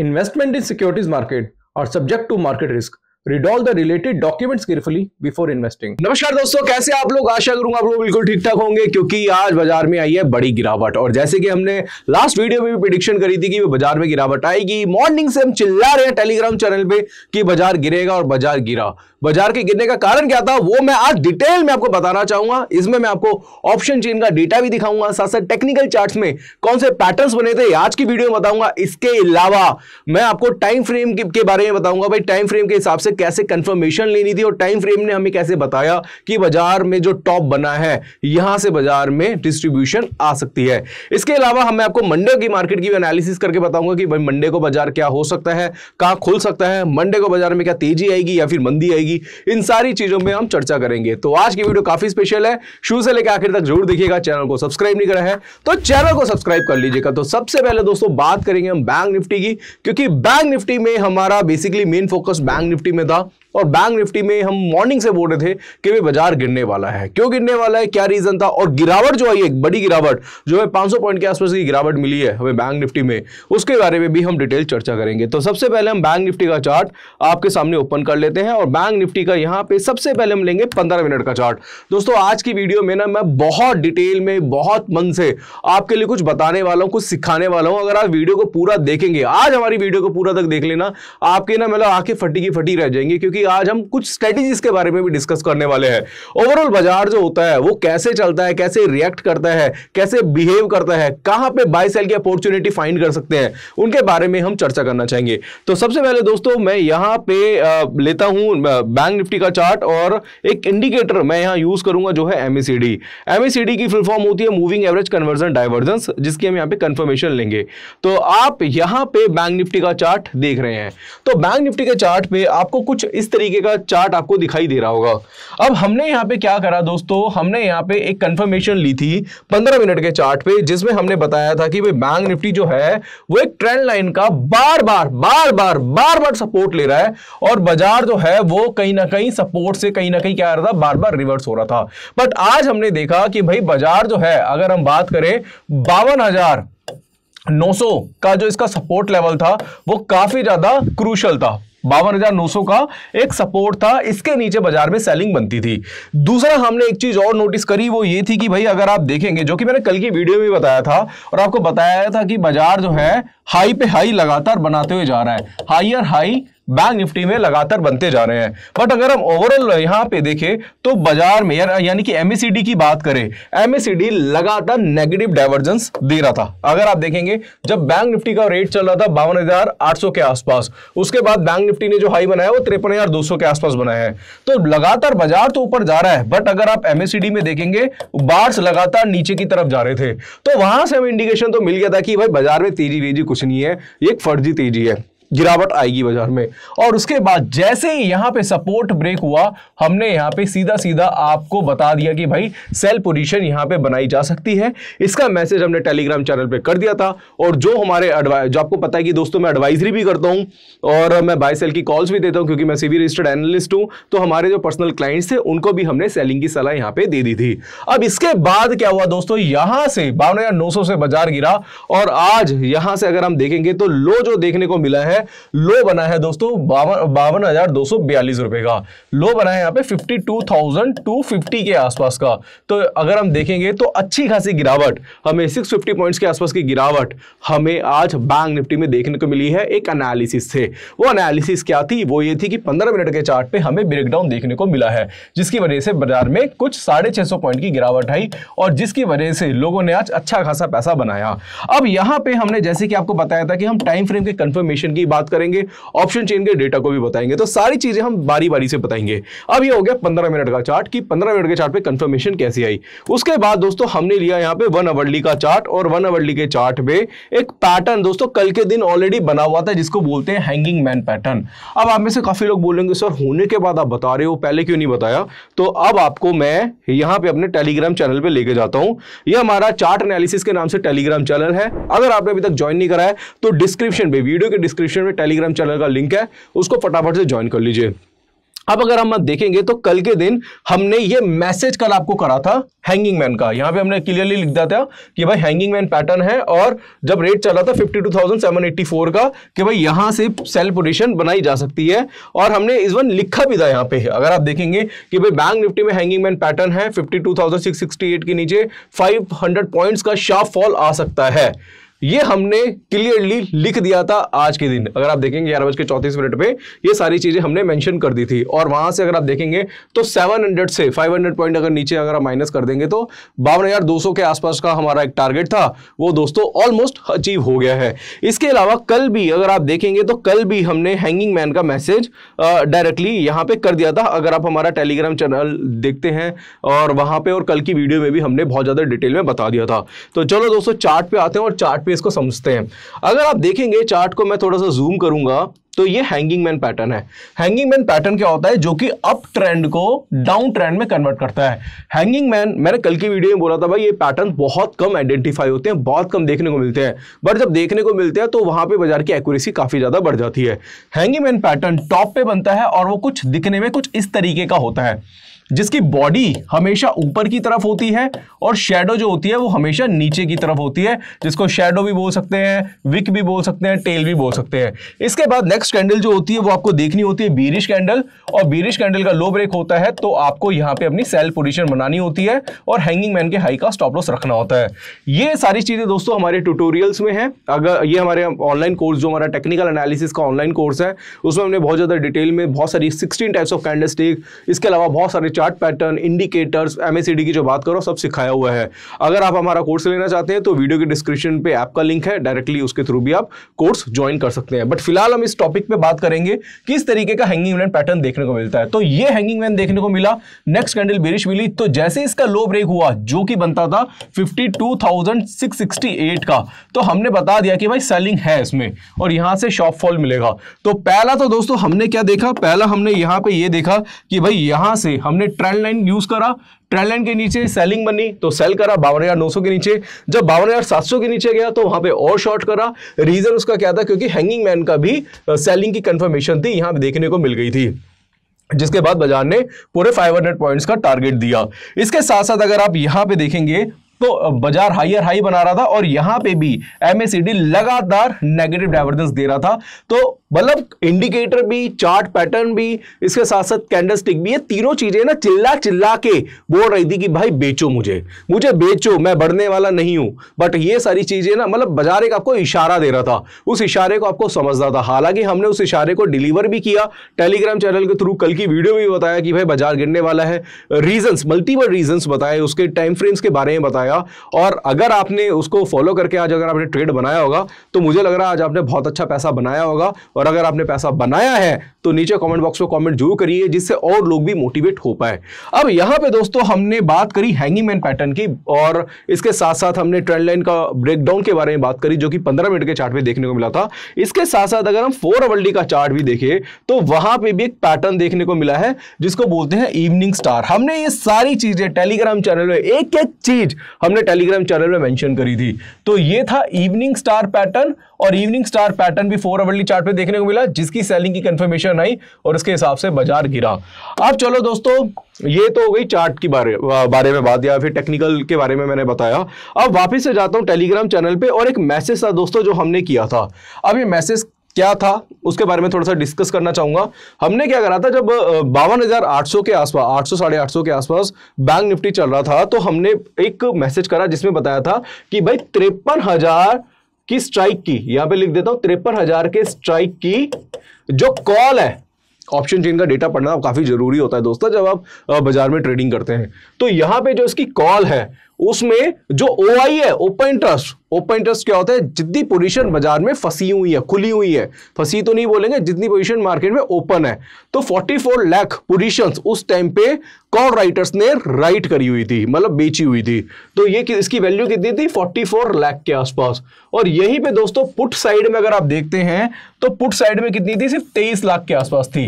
Investment in securities market are subject to market risk read all the related documents carefully before investing नमस्कार दोस्तों कैसे आप लोग आशा करूंगा आप लोग बिल्कुल ठीक ठाक होंगे क्योंकि आज बाजार में आई है बड़ी गिरावट और जैसे कि हमने लास्ट वीडियो में भी प्रिडिक्शन करी थी कि बाजार में गिरावट आएगी मॉर्निंग से हम चिल्ला रहे हैं टेलीग्राम चैनल पे कि बाजार गिरेगा और बाजार गिरा बाजार के गिरने का कारण क्या था वो मैं आज डिटेल में आपको बताना चाहूंगा इसमें मैं आपको ऑप्शन चेन का डेटा भी दिखाऊंगा साथ साथ टेक्निकल चार्ट्स में कौन से पैटर्न्स बने थे आज की वीडियो में बताऊंगा इसके अलावा मैं आपको टाइम फ्रेम के बारे में बताऊंगा भाई टाइम फ्रेम के हिसाब से कैसे कंफर्मेशन लेनी थी और टाइम फ्रेम ने हमें कैसे बताया कि बाजार में जो टॉप बना है यहां से बाजार में डिस्ट्रीब्यूशन आ सकती है इसके अलावा हमें आपको मंडे की मार्केट की एनालिसिस करके बताऊंगा कि भाई मंडे को बाजार क्या हो सकता है कहां खुल सकता है मंडे को बाजार में क्या तेजी आएगी या फिर मंदी आएगी इन सारी चीजों में हम चर्चा करेंगे तो आज की वीडियो काफी स्पेशल है शुरू से लेकर आखिर तक जरूर देखिएगा चैनल को सब्सक्राइब नहीं करा है तो चैनल को सब्सक्राइब कर लीजिएगा तो सबसे पहले दोस्तों बात करेंगे हम बैंक निफ्टी की क्योंकि बैंक निफ्टी में हमारा basically main focus bank Nifty में да, और बैंक निफ्टी में हम मॉर्निंग से बोल रहे थे कि भाई बाजार गिरने वाला है क्यों गिरने वाला है क्या रीजन था और गिरावट जो आई है बड़ी गिरावट जो है पांच पॉइंट के आसपास की गिरावट मिली है हमें बैंक निफ्टी में उसके बारे में भी हम डिटेल चर्चा करेंगे तो सबसे पहले हम बैंक निफ्टी का चार्ट आपके सामने ओपन कर लेते हैं और बैंक निफ्टी का यहाँ पे सबसे पहले हम लेंगे पंद्रह मिनट का चार्ट दोस्तों आज की वीडियो में ना मैं बहुत डिटेल में बहुत मन से आपके लिए कुछ बताने वाला हूँ कुछ सिखाने वाला हूँ अगर आप वीडियो को पूरा देखेंगे आज हमारी वीडियो को पूरा तक देख लेना आपके ना मतलब आंखें फटी की फटी रह जाएंगे क्योंकि भाई आज हम कुछ स्ट्रेटेजीज के बारे में भी डिस्कस करने वाले हैं ओवरऑल बाजार जो होता है वो कैसे चलता है कैसे रिएक्ट करता है कैसे बिहेव करता है कहां पे बाय सेल की अपॉर्चुनिटी फाइंड कर सकते हैं उनके बारे में हम चर्चा करना चाहेंगे तो सबसे पहले दोस्तों मैं यहां पे लेता हूं बैंक निफ्टी का चार्ट और एक इंडिकेटर मैं यहां यूज करूंगा जो है एमएसीडी एमएसीडी e e की फुल फॉर्म होती है मूविंग एवरेज कन्वर्जन डाइवर्जेंस जिसकी हम यहां पे कंफर्मेशन लेंगे तो आप यहां पे बैंक निफ्टी का चार्ट देख रहे हैं तो बैंक निफ्टी के चार्ट पे आपको कुछ इस तरीके का चार्ट आपको दिखाई दे रहा होगा अब हमने यहाँ पे क्या करा दोस्तों हमने यहाँ पे एक कंफर्मेशन ली थी 15 मिनट के चार्ट पे जिसमें हमने बताया था कि भाई बैंक निफ्टी जो है वो एक ट्रेंड लाइन का बार बार बार बार बार बार सपोर्ट ले रहा है और बाजार जो है वो कहीं ना कहीं सपोर्ट से कहीं ना कहीं क्या रहा था बार बार रिवर्स हो रहा था बट आज हमने देखा कि भाई बाजार जो है अगर हम बात करें बावन हजार 900 का जो इसका सपोर्ट लेवल था वो काफी ज्यादा क्रूशल था बावन हजार नौ सौ का एक सपोर्ट था इसके नीचे बाजार में सेलिंग बनती थी दूसरा हमने एक चीज और नोटिस करी वो ये थी कि भाई अगर आप देखेंगे जो कि मैंने कल की वीडियो में बताया था और आपको बताया था कि बाजार जो है हाई पे हाई लगातार बनाते हुए जा रहा है और हाई बैंक निफ्टी में लगातार बनते जा रहे हैं बट अगर हम ओवरऑल यहाँ पे देखें तो बाजार में यानी कि एमएसीडी e की बात करें एमएसीडी e लगातार नेगेटिव डाइवर्जेंस दे रहा था अगर आप देखेंगे जब बैंक निफ्टी का रेट चल रहा था बावन के आसपास उसके बाद बैंक निफ्टी ने जो हाई बनाया वो तिरपन के आसपास बनाया है तो लगातार बाजार तो ऊपर जा रहा है बट अगर आप एमएसीडी e में देखेंगे बार्स लगातार नीचे की तरफ जा रहे थे तो वहां से हमें इंडिकेशन तो मिल गया था कि भाई बाजार में तेजी वेजी कुछ नहीं है ये एक फर्जी तेजी है गिरावट आएगी बाजार में और उसके बाद जैसे ही यहाँ पे सपोर्ट ब्रेक हुआ हमने यहाँ पे सीधा सीधा आपको बता दिया कि भाई सेल पोजीशन यहाँ पे बनाई जा सकती है इसका मैसेज हमने टेलीग्राम चैनल पे कर दिया था और जो हमारे जो आपको पता है कि दोस्तों मैं एडवाइजरी भी करता हूँ और मैं बाय सेल की कॉल्स भी देता हूँ क्योंकि मैं सीवी रजिस्टर्ड एनालिस्ट हूँ तो हमारे जो पर्सनल क्लाइंट्स थे उनको भी हमने सेलिंग की सलाह यहाँ पे दे दी थी अब इसके बाद क्या हुआ दोस्तों यहाँ से बावन से बाजार गिरा और आज यहाँ से अगर हम देखेंगे तो लो जो देखने को मिला है लो बना है दोस्तों बावन बावन हजार दो सौ बयालीस रुपए का लो बना है यहाँ पे fifty two thousand two fifty के आसपास का तो अगर हम देखेंगे तो अच्छी खासी गिरावट हमें सिक्स फिफ्टी पॉइंट्स के आसपास की गिरावट हमें आज बैंक निफ्टी में देखने को मिली है एक एनालिसिस से वो एनालिसिस क्या थी वो ये थी कि पंद्रह मिनट के चार्ट पे हमें ब्रेकडाउन देखने को मिला है जिसकी वजह से बाजार में कुछ साढ़े पॉइंट की गिरावट आई और जिसकी वजह से लोगों ने आज अच्छा खासा पैसा बनाया अब यहां पे हमने जैसे कि आपको बताया था कि हम टाइम फ्रेम के कंफर्मेशन की बात करेंगे ऑप्शन चेन के डेटा को भी बताएंगे तो सारी चीजें हम बारी बारी से बताएंगे अब ये हो गया पंद्रह मिनट का चार्ट कि पंद्रह मिनट के चार्ट पे कंफर्मेशन कैसे आई उसके बाद दोस्तों हमने लिया यहाँ पे वन अवर्ली का चार्ट और वन अवर्ली के चार्ट में एक पैटर्न दोस्तों कल के दिन ऑलरेडी बना हुआ था जिसको बोलते हैं हैंगिंग मैन पैटर्न अब आप में से काफी लोग बोलेंगे सर होने के बाद आप बता रहे हो पहले क्यों नहीं बताया तो अब आपको मैं यहाँ पे अपने टेलीग्राम चैनल पे लेके जाता हूँ यह हमारा चार्ट एनालिसिस के नाम से टेलीग्राम चैनल है अगर आपने अभी तक ज्वाइन नहीं कराया तो डिस्क्रिप्शन में वीडियो के डिस्क्रिप्शन डिस्क्रिप्शन में टेलीग्राम चैनल का लिंक है उसको फटाफट से ज्वाइन कर लीजिए अब अगर हम देखेंगे तो कल के दिन हमने ये मैसेज कल आपको करा था हैंगिंग मैन का यहाँ पे हमने क्लियरली लिख दिया था कि भाई हैंगिंग मैन पैटर्न है और जब रेट चला था 52,784 का कि भाई यहाँ से सेल पोजीशन बनाई जा सकती है और हमने इस वन लिखा भी था यहाँ पे अगर आप देखेंगे कि भाई बैंक निफ्टी में हैंगिंग मैन पैटर्न है फिफ्टी के नीचे फाइव पॉइंट्स का शार्प फॉल आ सकता है ये हमने क्लियरली लिख दिया था आज के दिन अगर आप देखेंगे ग्यारह बज के चौतीस मिनट पे ये सारी चीज़ें हमने मेंशन कर दी थी और वहां से अगर आप देखेंगे तो 700 से 500 पॉइंट अगर नीचे अगर आप माइनस कर देंगे तो बावन हज़ार दो सौ के आसपास का हमारा एक टारगेट था वो दोस्तों ऑलमोस्ट अचीव हो गया है इसके अलावा कल भी अगर आप देखेंगे तो कल भी हमने हैंगिंग मैन का मैसेज डायरेक्टली यहाँ पर कर दिया था अगर आप हमारा टेलीग्राम चैनल देखते हैं और वहां पर और कल की वीडियो में भी हमने बहुत ज़्यादा डिटेल में बता दिया था तो चलो दोस्तों चार्ट पे आते हैं और चार्ट पे इसको समझते हैं अगर आप देखेंगे चार्ट को मैं थोड़ा सा जूम करूंगा तो ये हैंगिंग मैन पैटर्न है हैंगिंग मैन पैटर्न क्या होता है जो कि अप ट्रेंड को डाउन ट्रेंड में कन्वर्ट करता है हैंगिंग मैन मैंने कल की वीडियो में बोला था भाई ये पैटर्न बहुत कम आइडेंटिफाई होते हैं बहुत कम देखने को मिलते हैं बट जब देखने को मिलते हैं तो वहां पे बाजार की एक्यूरेसी काफी ज्यादा बढ़ जाती है हैंगिंग मैन पैटर्न टॉप पे बनता है और वो कुछ दिखने में कुछ इस तरीके का होता है जिसकी बॉडी हमेशा ऊपर की तरफ होती है और शेडो जो होती है वो हमेशा नीचे की तरफ होती है जिसको शेडो भी बोल सकते हैं विक भी बोल सकते हैं टेल भी बोल सकते हैं इसके बाद नेक्स्ट कैंडल जो होती है वो आपको देखनी होती है बीरिश कैंडल और बीरिश कैंडल का लो ब्रेक होता है तो आपको यहाँ पे अपनी सेल पोजिशन बनानी होती है और हैंगिंग मैन के हाई का स्टॉप लॉस रखना होता है ये सारी चीज़ें दोस्तों हमारे ट्यूटोरियल्स में है अगर ये हमारे ऑनलाइन कोर्स जो हमारा टेक्निकल एनालिसिस का ऑनलाइन कोर्स है उसमें हमने बहुत ज़्यादा डिटेल में बहुत सारी सिक्सटीन टाइप्स ऑफ कैंडल इसके अलावा बहुत सारे चार्ट पैटर्न इंडिकेटर्स एम की जो बात करो सब सिखाया हुआ है अगर आप हमारा कोर्स लेना चाहते हैं तो वीडियो के डिस्क्रिप्शन पे ऐप का लिंक है डायरेक्टली उसके थ्रू भी आप कोर्स ज्वाइन कर सकते हैं बट फिलहाल हम इस टॉपिक पे बात करेंगे किस तरीके का हैंगिंग वैन पैटर्न देखने को मिलता है तो ये हैंगिंग वैन देखने को मिला नेक्स्ट कैंडल बिरिश मिली तो जैसे इसका लो ब्रेक हुआ जो कि बनता था फिफ्टी का तो हमने बता दिया कि भाई सेलिंग है इसमें और यहां से शॉप फॉल मिलेगा तो पहला तो दोस्तों हमने क्या देखा पहला हमने यहां पे ये देखा कि भाई यहां से हमने आपने ट्रेंड लाइन यूज करा ट्रेंड लाइन के नीचे सेलिंग बनी तो सेल करा बावन हजार नौ सौ के नीचे जब बावन हजार सात सौ के नीचे गया तो वहां पे और शॉर्ट करा रीजन उसका क्या था क्योंकि हैंगिंग मैन का भी सेलिंग की कंफर्मेशन थी यहां देखने को मिल गई थी जिसके बाद बाजार ने पूरे 500 पॉइंट्स का टारगेट दिया इसके साथ साथ अगर आप यहां पे देखेंगे तो बाजार हाइयर हाई बना रहा था और यहां पे भी एमएसईडी लगातार नेगेटिव डाइवर्जेंस दे रहा था तो मतलब इंडिकेटर भी चार्ट पैटर्न भी इसके साथ साथ कैंडल स्टिक भी ये तीनों चीजें ना चिल्ला चिल्ला के बोल रही थी कि भाई बेचो मुझे मुझे बेचो मैं बढ़ने वाला नहीं हूं बट ये सारी चीजें ना मतलब बाजार एक आपको इशारा दे रहा था उस इशारे को आपको समझना था हालांकि हमने उस इशारे को डिलीवर भी किया टेलीग्राम चैनल के थ्रू कल की वीडियो भी बताया कि भाई बाजार गिरने वाला है रीजंस मल्टीपल रीजंस बताए उसके टाइम फ्रेम्स के बारे में बताया और अगर आपने उसको फॉलो करके आज अगर आपने ट्रेड बनाया होगा तो मुझे लग रहा है आज आपने बहुत अच्छा पैसा बनाया होगा और और अगर आपने पैसा बनाया है तो नीचे कमेंट बॉक्स में कमेंट जरूर करिए जिससे और लोग भी मोटिवेट हो पाए अब यहाँ पे दोस्तों हमने बात करी हैंगिंग मैन पैटर्न की और इसके साथ साथ हमने ट्रेंड लाइन का ब्रेकडाउन के बारे में बात करी जो कि 15 मिनट के चार्ट में देखने को मिला था इसके साथ साथ अगर हम फोर अवल्डी का चार्ट भी देखें तो वहां पर भी एक पैटर्न देखने को मिला है जिसको बोलते हैं इवनिंग स्टार हमने ये सारी चीजें टेलीग्राम चैनल में एक एक चीज हमने टेलीग्राम चैनल में मैंशन करी थी तो ये था इवनिंग स्टार पैटर्न और इवनिंग स्टार पैटर्न भी फोर आवर्ली चार्ट पे देखने को मिला जिसकी सेलिंग की कंफर्मेशन कंडीशन आई और इसके हिसाब से बाजार गिरा अब चलो दोस्तों ये तो हो गई चार्ट की बारे बारे में बात या फिर टेक्निकल के बारे में मैंने बताया अब वापस से जाता हूँ टेलीग्राम चैनल पे और एक मैसेज था दोस्तों जो हमने किया था अब ये मैसेज क्या था उसके बारे में थोड़ा सा डिस्कस करना चाहूंगा हमने क्या करा था जब बावन के आसपास आठ सौ साढ़े आठ के आसपास बैंक निफ्टी चल रहा था तो हमने एक मैसेज करा जिसमें बताया था कि भाई तिरपन हजार की स्ट्राइक की यहां पे लिख देता हूं तिरपन हजार के स्ट्राइक की जो कॉल है ऑप्शन चेन का डेटा पढ़ना काफी जरूरी होता है दोस्तों जब आप बाजार में ट्रेडिंग करते हैं तो यहां पे जो इसकी कॉल है उसमें जो ओ है ओपन इंटरेस्ट ओपन इंटरेस्ट क्या होता है जितनी पोजीशन बाजार में फंसी हुई है खुली हुई है फंसी तो नहीं बोलेंगे जितनी पोजीशन मार्केट में ओपन है तो 44 लाख पोजीशंस उस टाइम पे कौन राइटर्स ने राइट करी हुई थी मतलब बेची हुई थी तो ये इसकी वैल्यू कितनी थी 44 लाख के आसपास और यहीं पे दोस्तों पुट साइड में अगर आप देखते हैं तो पुट साइड में कितनी थी सिर्फ तेईस लाख के आसपास थी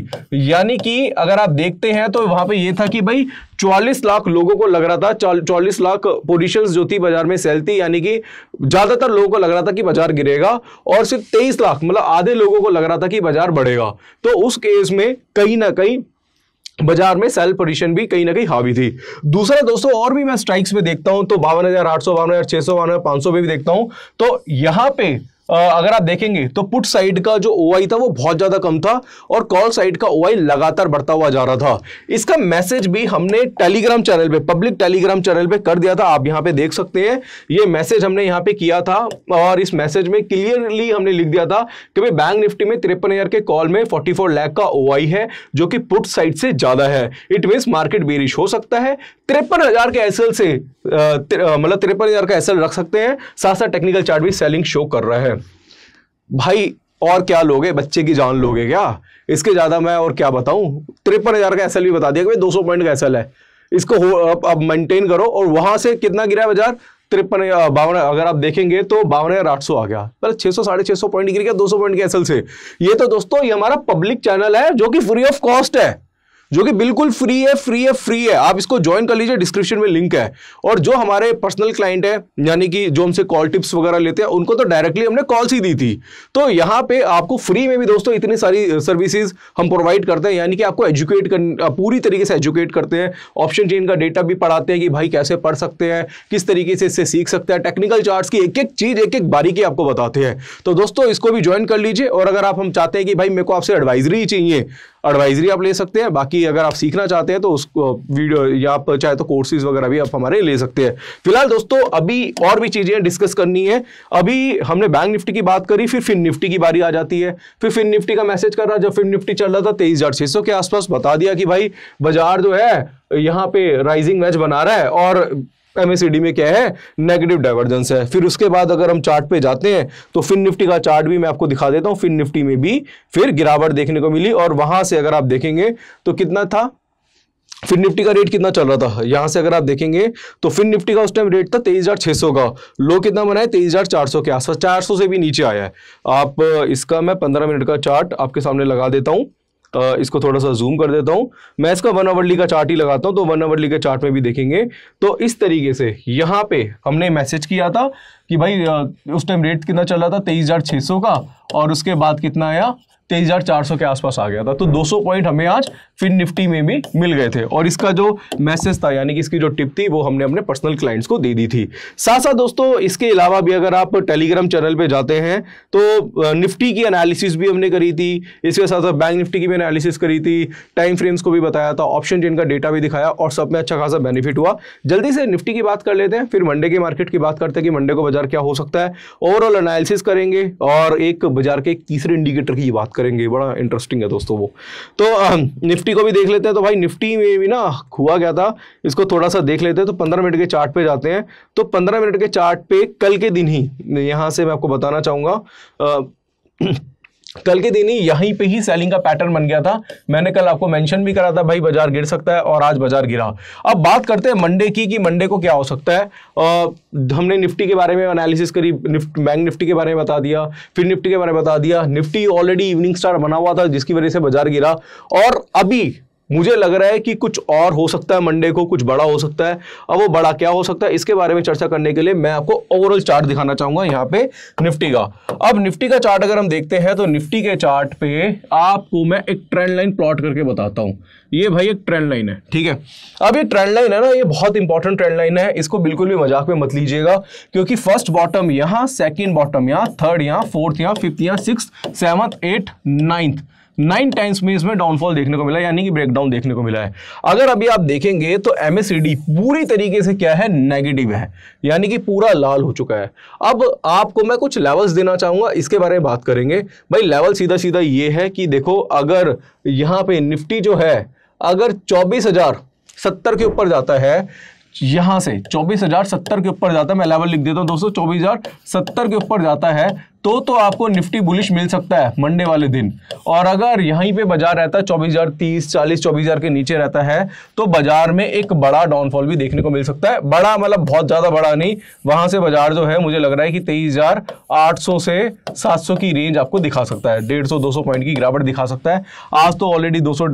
यानी कि अगर आप देखते हैं तो वहां पर यह था कि भाई चौलीस लाख लोगों को लग रहा था चौलीस लाख पोजिशन जो थी बाजार में सेल थी यानी कि ज़्यादातर लोगों को लग रहा था कि बाजार गिरेगा और सिर्फ तेईस लाख मतलब आधे लोगों को लग रहा था कि बाजार बढ़ेगा तो उस केस में कहीं ना कहीं बाजार में सेल पोजीशन भी कहीं ना कहीं हावी थी दूसरा दोस्तों और भी मैं स्ट्राइक्स में देखता हूं तो बावन हज़ार आठ सौ बावन हज़ार छह सौ बावन हज़ार पांच सौ भी देखता हूं तो यहां पे अगर आप देखेंगे तो पुट साइड का जो ओ था वो बहुत ज़्यादा कम था और कॉल साइड का ओ लगातार बढ़ता हुआ जा रहा था इसका मैसेज भी हमने टेलीग्राम चैनल पे पब्लिक टेलीग्राम चैनल पे कर दिया था आप यहाँ पे देख सकते हैं ये मैसेज हमने यहाँ पे किया था और इस मैसेज में क्लियरली हमने लिख दिया था कि भाई बैंक निफ्टी में तिरपन हज़ार के कॉल में फोर्टी फोर का ओ है जो कि पुट साइड से ज़्यादा है इट मीन्स मार्केट बेरिश हो सकता है तिरपन हज़ार के एस से मतलब तिरपन हज़ार का एस रख सकते हैं साथ साथ टेक्निकल चार्ट भी सेलिंग शो कर रहा है भाई और क्या लोगे बच्चे की जान लोगे क्या इसके ज़्यादा मैं और क्या बताऊं तिरपन हज़ार का भी बता दिया कि दो सौ पॉइंट का एसएल है इसको अब अब मेंटेन करो और वहां से कितना गिरा बाजार तिरपन बावन अगर आप देखेंगे तो बावन हज़ार आठ सौ आ गया पर छह सौ साढ़े छह सौ पॉइंट गिर गया दो सौ पॉइंट के एसएल से ये तो दोस्तों ये हमारा पब्लिक चैनल है जो कि फ्री ऑफ कॉस्ट है जो कि बिल्कुल फ्री है फ्री है फ्री है आप इसको ज्वाइन कर लीजिए डिस्क्रिप्शन में लिंक है और जो हमारे पर्सनल क्लाइंट है यानी कि जो हमसे कॉल टिप्स वगैरह लेते हैं उनको तो डायरेक्टली हमने कॉल्स ही दी थी तो यहाँ पे आपको फ्री में भी दोस्तों इतनी सारी सर्विसेज हम प्रोवाइड करते हैं यानी कि आपको एजुकेट कर पूरी तरीके से एजुकेट करते हैं ऑप्शन चेन का डेटा भी पढ़ाते हैं कि भाई कैसे पढ़ सकते हैं किस तरीके से इससे सीख सकते हैं टेक्निकल चार्ट की एक एक चीज़ एक एक बारीकी आपको बताते हैं तो दोस्तों इसको भी ज्वाइन कर लीजिए और अगर आप हम चाहते हैं कि भाई मेरे को आपसे एडवाइजरी चाहिए एडवाइजरी आप ले सकते हैं बाकी बाकी अगर आप सीखना चाहते हैं तो उस वीडियो या आप चाहे तो कोर्सेज वगैरह भी आप हमारे ले सकते हैं फिलहाल दोस्तों अभी और भी चीज़ें डिस्कस करनी है अभी हमने बैंक निफ्टी की बात करी फिर फिन निफ्टी की बारी आ जाती है फिर फिन निफ्टी का मैसेज कर रहा जब फिन निफ्टी चल रहा था तेईस के आसपास बता दिया कि भाई बाजार जो है यहाँ पे राइजिंग मैच बना रहा है और एमएसईडी में क्या है नेगेटिव डाइवर्जेंस है फिर उसके बाद अगर हम चार्ट पे जाते हैं तो फिन निफ्टी का चार्ट भी मैं आपको दिखा देता हूं फिन निफ्टी में भी फिर गिरावट देखने को मिली और वहां से अगर आप देखेंगे तो कितना था फिन निफ्टी का रेट कितना चल रहा था यहां से अगर आप देखेंगे तो फिन निफ्टी का उस टाइम रेट था तेईस हज़ार छः सौ का लो कितना बना तेईस हज़ार चार सौ के आसपास चार सौ से भी नीचे आया है आप इसका मैं पंद्रह मिनट का चार्ट आपके सामने लगा देता हूं इसको थोड़ा सा जूम कर देता हूँ मैं इसका वन अवरली का चार्ट ही लगाता हूँ तो वन आवरली के चार्ट में भी देखेंगे तो इस तरीके से यहाँ पे हमने मैसेज किया था कि भाई उस टाइम रेट कितना चल रहा था तेईस का और उसके बाद कितना आया तेईस हज़ार चार सौ के आसपास आ गया था तो 200 पॉइंट हमें आज फिर निफ्टी में भी मिल गए थे और इसका जो मैसेज था यानी कि इसकी जो टिप थी वो हमने अपने पर्सनल क्लाइंट्स को दे दी थी साथ साथ दोस्तों इसके अलावा भी अगर आप टेलीग्राम चैनल पर जाते हैं तो निफ्टी की एनालिसिस भी हमने करी थी इसके साथ साथ बैंक निफ्टी की भी एनालिसिस करी थी टाइम फ्रेम्स को भी बताया था ऑप्शन जिनका डेटा भी दिखाया और सब में अच्छा खासा बेनिफिट हुआ जल्दी से निफ्टी की बात कर लेते हैं फिर मंडे के मार्केट की बात करते हैं कि मंडे को बाजार क्या हो सकता है ओवरऑल एनालिसिस करेंगे और एक बाजार के तीसरे इंडिकेटर की बात करेंगे बड़ा इंटरेस्टिंग है दोस्तों वो तो निफ्टी को भी देख लेते हैं तो भाई निफ्टी में भी ना हुआ गया था इसको थोड़ा सा देख लेते हैं तो पंद्रह मिनट के चार्ट पे जाते हैं तो पंद्रह मिनट के चार्ट पे कल के दिन ही यहाँ से मैं आपको बताना चाहूँगा कल के दिन ही यहीं पे ही सेलिंग का पैटर्न बन गया था मैंने कल आपको मेंशन भी करा था भाई बाजार गिर सकता है और आज बाजार गिरा अब बात करते हैं मंडे की कि मंडे को क्या हो सकता है आ, हमने निफ्टी के बारे में एनालिसिस करी निफ्ट बैंक निफ्टी के बारे में बता दिया फिर निफ्टी के बारे में बता दिया निफ्टी ऑलरेडी इवनिंग स्टार बना हुआ था जिसकी वजह से बाजार गिरा और अभी मुझे लग रहा है कि कुछ और हो सकता है मंडे को कुछ बड़ा हो सकता है अब वो बड़ा क्या हो सकता है इसके बारे में चर्चा करने के लिए मैं आपको ओवरऑल चार्ट दिखाना चाहूंगा यहाँ पे निफ्टी का अब निफ्टी का चार्ट अगर हम देखते हैं तो निफ्टी के चार्ट पे आपको मैं एक ट्रेंड लाइन प्लॉट करके बताता हूँ ये भाई एक ट्रेंड लाइन है ठीक है अब ये ट्रेंड लाइन है ना ये बहुत इंपॉर्टेंट ट्रेंड लाइन है इसको बिल्कुल भी मजाक में मत लीजिएगा क्योंकि फर्स्ट बॉटम यहाँ सेकेंड बॉटम यहाँ थर्ड यहाँ फोर्थ यहाँ फिफ्थ यहाँ six seventh eight ninth nine times में इसमें डाउनफॉल देखने को मिला यानी कि ब्रेकडाउन देखने को मिला है अगर अभी आप देखेंगे तो एम पूरी तरीके से क्या है नेगेटिव है यानी कि पूरा लाल हो चुका है अब आपको मैं कुछ लेवल्स देना चाहूंगा इसके बारे में बात करेंगे भाई लेवल सीधा सीधा ये है कि देखो अगर यहाँ पे निफ्टी जो है अगर चौबीस हजार के ऊपर जाता है यहां से चौबीस हजार सत्तर के ऊपर जाता है मैं लेवल लिख देता हूं दोस्तों चौबीस हजार सत्तर के ऊपर जाता है तो तो आपको निफ्टी बुलिश मिल सकता है मंडे वाले दिन और अगर यहीं पे बाजार रहता है चौबीस हजार तीस चालीस चौबीस हजार के नीचे रहता है तो बाजार में एक बड़ा डाउनफॉल भी देखने को मिल सकता है बड़ा मतलब बहुत ज्यादा बड़ा नहीं वहां से बाजार जो है मुझे लग रहा है कि तेईस हजार आठ सौ से सात सौ की रेंज आपको दिखा सकता है डेढ़ सौ दो सौ पॉइंट की गिरावट दिखा सकता है आज तो ऑलरेडी दो सौ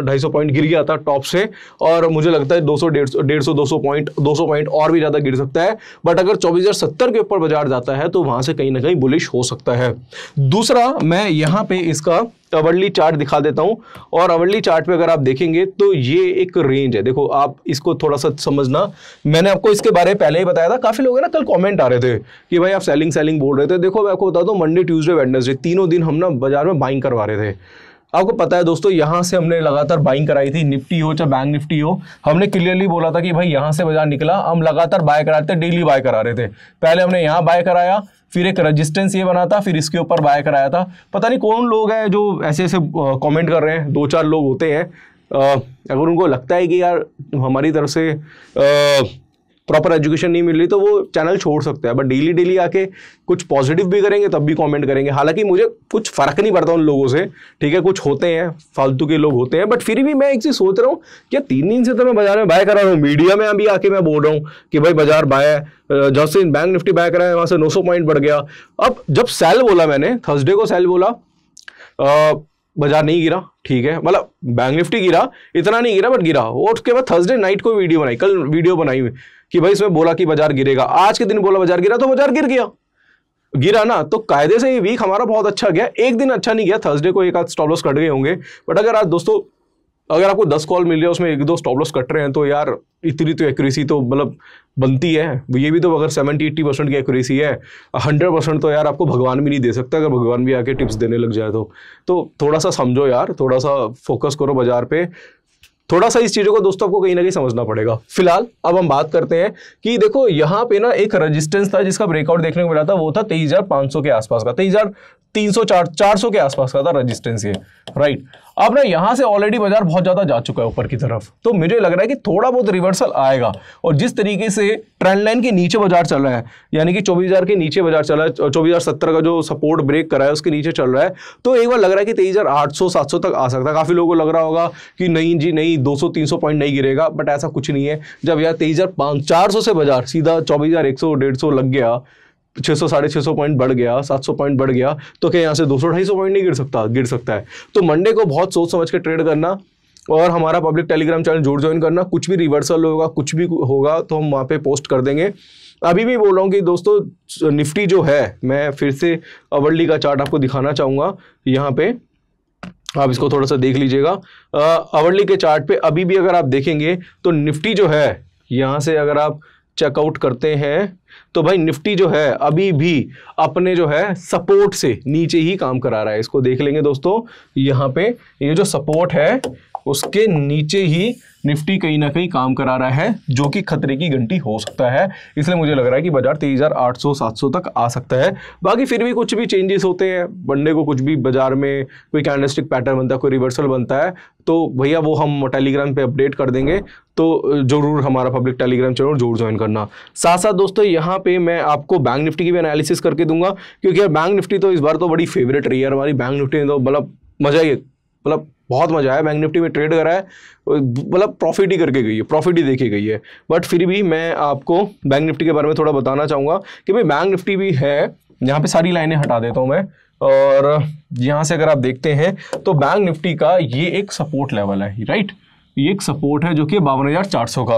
ढाई सौ पॉइंट गिर गया था टॉप से और मुझे लगता है दो सौ डेढ़ सौ दो सौ पॉइंट दो सौ पॉइंट और भी ज्यादा गिर सकता है बट अगर चौबीस हजार सत्तर के ऊपर बाजार जाता है तो वहां से कहीं ना कहीं बुलिश हो सकता है दूसरा मैं यहाँ पे इसका अवर्ली चार्ट दिखा देता हूँ और अवर्ली चार्ट पे अगर आप देखेंगे तो ये एक रेंज है देखो आप इसको थोड़ा सा समझना मैंने आपको इसके बारे में पहले ही बताया था काफ़ी लोग ना कल कमेंट आ रहे थे कि भाई आप सेलिंग सेलिंग बोल रहे थे देखो मैं आपको बता दूँ मंडे ट्यूसडे वेडनेसडे तीनों दिन हम ना बाजार में बाइंग करवा रहे थे आपको पता है दोस्तों यहाँ से हमने लगातार बाइंग कराई थी निफ्टी हो चाहे बैंक निफ्टी हो हमने क्लियरली बोला था कि भाई यहाँ से बाजार निकला हम लगातार बाय कराते डेली बाय करा रहे थे पहले हमने यहाँ बाय कराया फिर एक रेजिस्टेंस ये बना था फिर इसके ऊपर बाय कराया था पता नहीं कौन लोग हैं जो ऐसे ऐसे कॉमेंट कर रहे हैं दो चार लोग होते हैं अगर उनको लगता है कि यार हमारी तरफ से प्रॉपर एजुकेशन नहीं मिल रही तो वो चैनल छोड़ सकते हैं बट डेली डेली आके कुछ पॉजिटिव भी करेंगे तब भी कमेंट करेंगे हालांकि मुझे कुछ फ़र्क नहीं पड़ता उन लोगों से ठीक है कुछ होते हैं फालतू के लोग होते हैं बट फिर भी मैं एक चीज़ सोच रहा हूँ कि तीन दिन से तो मैं बाजार में बाय करा रहा हूँ मीडिया में अभी आके मैं बोल रहा हूँ कि भाई बाजार बाय है बैंक निफ्टी बाय करा है वहां से नौ पॉइंट बढ़ गया अब जब सेल बोला मैंने थर्सडे को सेल बोला बाजार नहीं गिरा ठीक है मतलब बैंक निफ्टी गिरा इतना नहीं गिरा बट गिरा और उसके बाद थर्सडे नाइट को वीडियो बनाई कल वीडियो बनाई हुई कि भाई इसमें बोला कि बाजार गिरेगा आज के दिन बोला बाजार गिरा तो बाजार गिर गया गिरा ना तो कायदे से ये वीक हमारा बहुत अच्छा गया एक दिन अच्छा नहीं गया थर्सडे को एक आध स्टॉप लॉस कट गए होंगे बट अगर आज दोस्तों अगर आपको दस कॉल मिल रहे उसमें एक दो स्टॉप लॉस कट रहे हैं तो यार इतनी तो एक्यूरेसी तो मतलब बनती है ये भी तो अगर सेवेंटी एट्टी परसेंट की एक्यूरेसी है हंड्रेड परसेंट तो यार आपको भगवान भी नहीं दे सकता अगर भगवान भी आके टिप्स देने लग जाए तो तो थोड़ा सा समझो यार थोड़ा सा फोकस करो बाजार पे थोड़ा सा इस चीज़ों को दोस्तों आपको कहीं ना कहीं समझना पड़ेगा फिलहाल अब हम बात करते हैं कि देखो यहाँ पे ना एक रजिस्टेंस था जिसका ब्रेकआउट देखने को मिला था वो था तेईस के आसपास का तेईस तीन सौ चार चार सौ के आसपास का था रजिस्टेंस ये राइट अब ना यहाँ से ऑलरेडी बाजार बहुत ज़्यादा जा चुका है ऊपर की तरफ तो मुझे लग रहा है कि थोड़ा बहुत रिवर्सल आएगा और जिस तरीके से ट्रेंड लाइन के नीचे बाजार चल रहा है यानी कि चौबीस हज़ार के नीचे बाजार चल रहा है चौबीस का जो सपोर्ट ब्रेक करा है उसके नीचे चल रहा है तो एक बार लग रहा है कि तेईस हज़ार आठ सौ सात सौ तक आ सकता है काफ़ी लोगों को लग रहा होगा कि नहीं जी नहीं दो सौ तीन सौ पॉइंट नहीं गिरेगा बट ऐसा कुछ नहीं है जब यार तेईस हज़ार पाँच चार सौ से बाजार सीधा चौबीस हज़ार एक सौ डेढ़ सौ लग गया छः सौ साढ़े छः सौ पॉइंट बढ़ गया सात सौ पॉइंट बढ़ गया तो क्या यहाँ से दो सौ ढाई सौ पॉइंट नहीं गिर सकता गिर सकता है तो मंडे को बहुत सोच समझ के ट्रेड करना और हमारा पब्लिक टेलीग्राम चैनल जोड़ ज्वाइन करना कुछ भी रिवर्सल होगा कुछ भी होगा तो हम वहाँ पे पोस्ट कर देंगे अभी भी बोल रहा हूँ कि दोस्तों निफ्टी जो है मैं फिर से अवर्ली का चार्ट आपको दिखाना चाहूँगा यहाँ पे आप इसको थोड़ा सा देख लीजिएगा अवर्ली के चार्ट पे अभी भी अगर आप देखेंगे तो निफ्टी जो है यहाँ से अगर आप चेकआउट करते हैं तो भाई निफ्टी जो है अभी भी अपने जो है सपोर्ट से नीचे ही काम करा रहा है इसको देख लेंगे दोस्तों यहाँ पे ये जो सपोर्ट है उसके नीचे ही निफ्टी कहीं ना कहीं काम करा रहा है जो कि खतरे की घंटी हो सकता है इसलिए मुझे लग रहा है कि बाजार तेईस हज़ार आठ सौ सात सौ तक आ सकता है बाकी फिर भी कुछ भी चेंजेस होते हैं बनने को कुछ भी बाजार में कोई कैंडलस्टिक पैटर्न बनता है कोई रिवर्सल बनता है तो भैया वो हम टेलीग्राम पे अपडेट कर देंगे तो ज़रूर हमारा पब्लिक टेलीग्राम चैनल जरूर ज्वाइन करना साथ साथ दोस्तों यहाँ पे मैं आपको बैंक निफ्टी की भी एनालिसिस करके दूंगा क्योंकि यार बैंक निफ्टी तो इस बार तो बड़ी फेवरेट रही है हमारी बैंक निफ्टी ने तो मतलब मज़ा ही मतलब बहुत मजा आया बैंक निफ्टी में ट्रेड करा है मतलब प्रॉफिट ही करके गई है प्रॉफिट ही देखी गई है बट फिर भी मैं आपको बैंक निफ्टी के बारे में थोड़ा बताना चाहूँगा कि भाई बैंक निफ्टी भी है यहाँ पे सारी लाइनें हटा देता हूँ मैं और यहाँ से अगर आप देखते हैं तो बैंक निफ्टी का ये एक सपोर्ट लेवल है राइट ये एक सपोर्ट है जो कि बावन हज़ार चार सौ का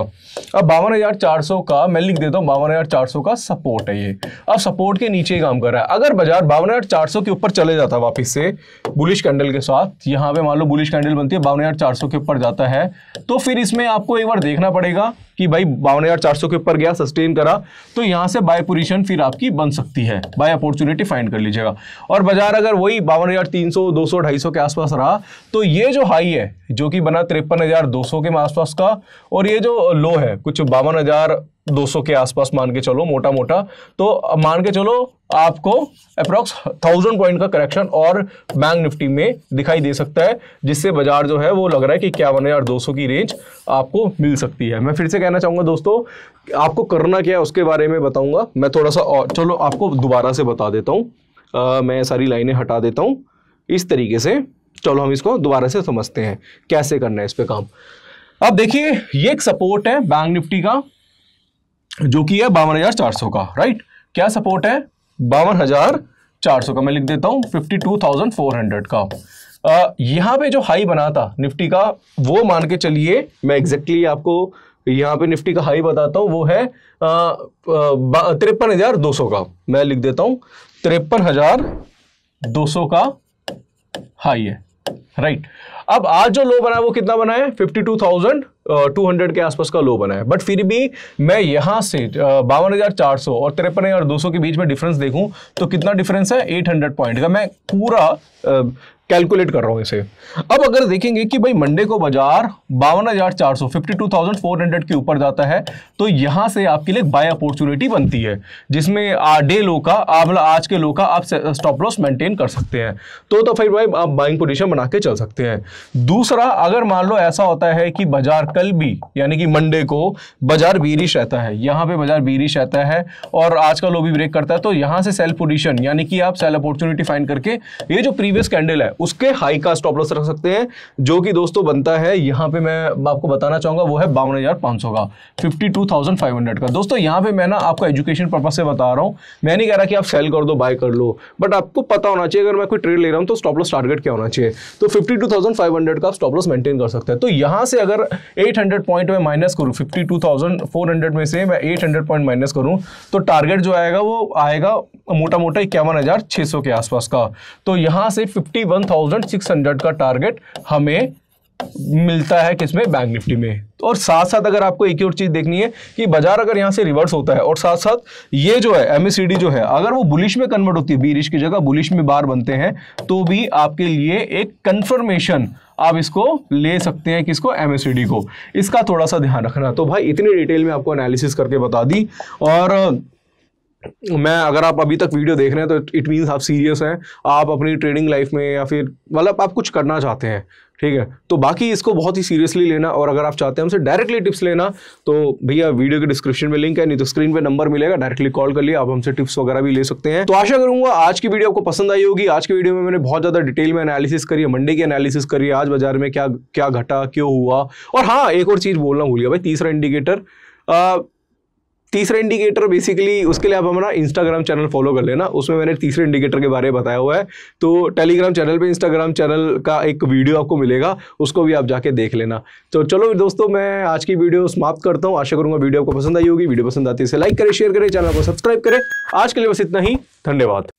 अब बावन हज़ार चार सौ का मैं लिख देता हूँ बावन हज़ार चार सौ का सपोर्ट है ये अब सपोर्ट के नीचे ही काम कर रहा है अगर बाजार बावन हज़ार चार सौ के ऊपर चले जाता वापस से बुलिश कैंडल के साथ यहाँ पे मान लो बुलिश कैंडल बनती है बावन हज़ार चार सौ के ऊपर जाता है तो फिर इसमें आपको एक बार देखना पड़ेगा कि भाई बावन हज़ार चार सौ के ऊपर गया सस्टेन करा तो यहाँ से बाय पोजिशन फिर आपकी बन सकती है बाय अपॉर्चुनिटी फाइंड कर लीजिएगा और बाजार अगर वही बावन हज़ार तीन सौ दो सौ ढाई सौ के आसपास रहा तो ये जो हाई है जो कि बना तिरपन हज़ार दो सौ के आसपास का और ये जो लो है कुछ बावन हज़ार 200 के आसपास मान के चलो मोटा मोटा तो मान के चलो आपको अप्रॉक्स थाउजेंड पॉइंट का करेक्शन और बैंक निफ्टी में दिखाई दे सकता है जिससे बाजार जो है वो लग रहा है कि इक्यावन हज़ार दो सौ की रेंज आपको मिल सकती है मैं फिर से कहना चाहूँगा दोस्तों आपको करना क्या है उसके बारे में बताऊँगा मैं थोड़ा सा और चलो आपको दोबारा से बता देता हूँ मैं सारी लाइनें हटा देता हूँ इस तरीके से चलो हम इसको दोबारा से समझते हैं कैसे करना है इस पर काम अब देखिए ये एक सपोर्ट है बैंक निफ्टी का जो कि है बावन हजार चार सौ का राइट क्या सपोर्ट है बावन हजार चार सौ का मैं लिख देता हूं fifty two thousand four hundred का आ, यहाँ पे जो हाई बना था निफ्टी का वो मान के चलिए मैं एग्जैक्टली आपको यहां पे निफ्टी का हाई बताता हूं वो है तिरपन हजार दो सौ का मैं लिख देता हूं तिरपन हजार दो सौ का हाई है राइट right. अब आज जो लो बना है वो कितना बना है 52,200 uh, के आसपास का लो बना है बट फिर भी मैं यहाँ से uh, बावन हज़ार चार सौ और तिरपन हज़ार दो सौ के बीच में डिफरेंस देखूं तो कितना डिफरेंस है 800 पॉइंट का मैं पूरा uh, कैलकुलेट कर रहा हूँ इसे अब अगर देखेंगे कि भाई मंडे को बाजार बावन हज़ार चार सौ fifty two thousand four hundred के ऊपर जाता है तो यहाँ से आपके लिए बाय अपॉर्चुनिटी बनती है जिसमें आ, डे मतलब लो का आप आज के लो का आप स्टॉप लॉस मेंटेन कर सकते हैं तो तो फिर भाई आप बाइंग पोजिशन बना के चल सकते हैं दूसरा अगर मान लो ऐसा होता है कि बाजार कल भी यानी कि मंडे को बाजार बीरिश रहता है यहाँ पे बाजार बीरिश रहता है और आज का लो भी ब्रेक करता है तो यहाँ से सेल पोजिशन यानी कि आप सेल अपॉर्चुनिटी फाइन करके ये जो प्रीवियस कैंडल है उसके हाई का स्टॉप लॉस रख सकते हैं जो कि दोस्तों बनता है यहाँ पे मैं आपको बताना चाहूंगा वो है बावन हज़ार पांच सौ का fifty two thousand five hundred का दोस्तों यहाँ पे मैं ना आपको एजुकेशन पर्पज से बता रहा हूँ मैं नहीं कह रहा कि आप सेल कर दो बाय कर लो बट आपको पता होना चाहिए अगर मैं कोई ट्रेड ले रहा हूँ तो स्टॉप लॉस टारगेट क्या होना चाहिए तो fifty two thousand five hundred का स्टॉप लॉस मेंटेन कर सकते हैं तो यहाँ से अगर एट हंड्रेड पॉइंट में माइनस करूँ fifty two thousand four hundred में से मैं एट हंड्रेड पॉइंट माइनस करूँ तो टारगेट जो आएगा वो आएगा मोटा मोटा इक्यावन हज़ार छह सौ के आसपास का तो यहाँ से फिफ्टी वन 1600 का टारगेट हमें मिलता है किसमें बैंक निफ्टी में तो और साथ साथ अगर आपको एक ही और चीज़ देखनी है कि बाजार अगर यहां से रिवर्स होता है और साथ साथ ये जो है एमएससीडी e जो है अगर वो बुलिश में कन्वर्ट होती है बीरिश की जगह बुलिश में बार बनते हैं तो भी आपके लिए एक कंफर्मेशन आप इसको ले सकते हैं किसको एमएससीडी e को इसका थोड़ा सा ध्यान रखना तो भाई इतनी डिटेल में आपको एनालिसिस करके बता दी और मैं अगर आप अभी तक वीडियो देख रहे हैं तो इट मीन्स आप सीरियस हैं आप अपनी ट्रेडिंग लाइफ में या फिर मतलब आप कुछ करना चाहते हैं ठीक है तो बाकी इसको बहुत ही सीरियसली लेना और अगर आप चाहते हैं हमसे डायरेक्टली टिप्स लेना तो भैया वीडियो के डिस्क्रिप्शन में लिंक है नहीं तो स्क्रीन पे नंबर मिलेगा डायरेक्टली कॉल कर लिए आप हमसे टिप्स वगैरह भी ले सकते हैं तो आशा करूंगा आज की वीडियो आपको पसंद आई होगी आज की वीडियो में मैंने बहुत ज़्यादा डिटेल में एनालिसिस करी मंडे की एनालिसिस करी आज बाजार में क्या क्या घटा क्यों हुआ और हाँ एक और चीज़ बोलना भूलिए भाई तीसरा इंडिकेटर तीसरा इंडिकेटर बेसिकली उसके लिए आप हमारा इंस्टाग्राम चैनल फॉलो कर लेना उसमें मैंने तीसरे इंडिकेटर के बारे में बताया हुआ है तो टेलीग्राम चैनल पे इंस्टाग्राम चैनल का एक वीडियो आपको मिलेगा उसको भी आप जाके देख लेना तो चलो दोस्तों मैं आज की वीडियो समाप्त करता हूँ आशा करूँगा वीडियो आपको पसंद आई होगी वीडियो पसंद आती है इसे लाइक करें शेयर करें चैनल को सब्सक्राइब करें आज के लिए बस इतना ही धन्यवाद